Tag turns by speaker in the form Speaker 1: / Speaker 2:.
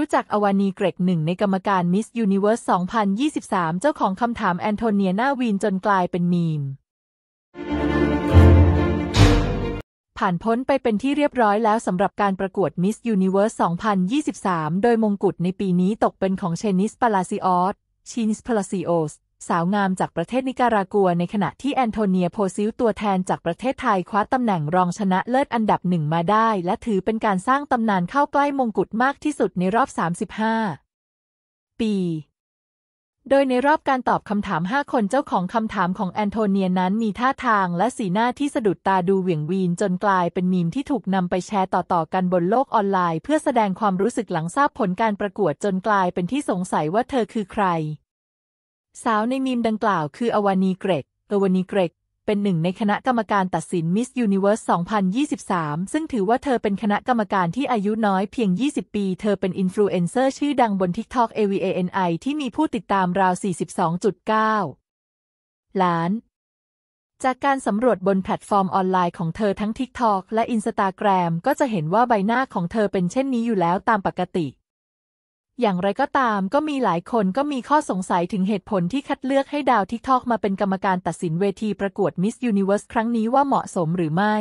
Speaker 1: รู้จักอวานีเกรกหนึ่งในกรรมการมิสยูนิเวิร์ส2023 เจ้าของคำถามแอนโทเนียนาวีนจนกลายเป็นมีม ผ่านพ้นไปเป็นที่เรียบร้อยแล้วสำหรับการประกวดมิสยูนิเวิร์ส2023 โดยมงกุฎในปีนี้ตกเป็นของเชนิสปาลาซิออสชินสปาลาซิโอสสาวงามจากประเทศนิการากัว ในขณะที่แอนโทเนีย โพซิลตัวแทนจากประเทศไทยคว้าตำแหน่งรองชนะเลิศอันดับหนึ่งมาได้ และถือเป็นการสร้างตำนานเข้าใกล้มงกุฎมากที่สุดในรอบ 35 ปี โดยในรอบการตอบคำถาม 5 คนเจ้าของคำถามของแอนโทเนียนั้นมีท่าทางและสีหน้าที่สะดุดตาดูเหวี่ยงวีน จนกลายเป็นมีมที่ถูกนำไปแชร์ต่อๆกันบนโลกออนไลน์ เพื่อแสดงความรู้สึกหลังทราบผลการประกวดจนกลายเป็นที่สงสัยว่าเธอคือใครสาวในมีมดังกล่าวคืออวานีเกรก อวานีเกรก เป็นหนึ่งในคณะกรรมการตัดสินมิสยูนิเวอร์ส2023 ซึ่งถือว่าเธอเป็นคณะกรรมการที่อายุน้อยเพียง 20 ปี เธอเป็นอินฟลูเอนเซอร์ชื่อดังบน TikTok AVANI ที่มีผู้ติดตามราว 42.9 ล้าน จากการสำรวจบนแพลตฟอร์มออนไลน์ของเธอทั้ง TikTok และ Instagram ก็จะเห็นว่าใบหน้าของเธอเป็นเช่นนี้อยู่แล้วตามปกติอย่างไรก็ตามก็มีหลายคนก็มีข้อสงสัยถึงเหตุผลที่คัดเลือกให้ดาวทิกทอกมาเป็นกรรมการตัดสินเวทีประกวดมิสยูนิเวิร์สครั้งนี้ว่าเหมาะสมหรือไม่